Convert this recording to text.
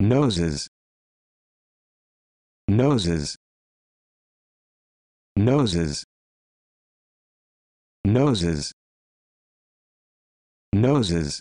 noses noses noses noses noses